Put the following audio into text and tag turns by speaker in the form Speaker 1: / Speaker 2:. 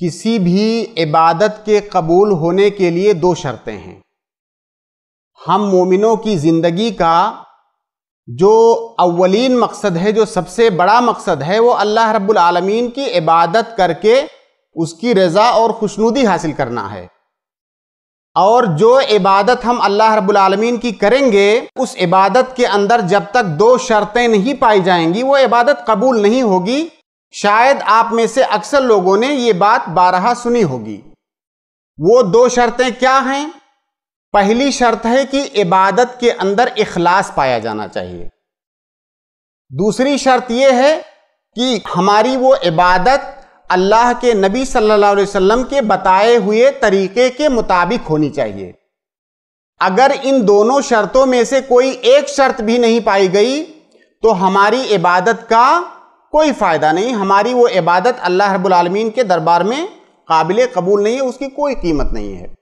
Speaker 1: किसी भी इबादत के कबूल होने के लिए दो शर्तें हैं हम मोमिनों की ज़िंदगी का जो अवलिन मकसद है जो सबसे बड़ा मकसद है वो अल्लाह रब्बुल आलमीन की इबादत करके उसकी रज़ा और खुशनुदी हासिल करना है और जो इबादत हम अल्लाह रब्बुल आलमीन की करेंगे उस इबादत के अंदर जब तक दो शर्तें नहीं पाई जाएंगी वो इबादत कबूल नहीं होगी शायद आप में से अक्सर लोगों ने ये बात बारह सुनी होगी वो दो शर्तें क्या हैं पहली शर्त है कि इबादत के अंदर इखलास पाया जाना चाहिए दूसरी शर्त यह है कि हमारी वो इबादत अल्लाह के नबी सल्लल्लाहु अलैहि वसल्लम के बताए हुए तरीके के मुताबिक होनी चाहिए अगर इन दोनों शर्तों में से कोई एक शर्त भी नहीं पाई गई तो हमारी इबादत का कोई फ़ायदा नहीं हमारी वो इबादत अल्लाह रब्बुल आलमीन के दरबार में काबिल कबूल नहीं है उसकी कोई कीमत नहीं है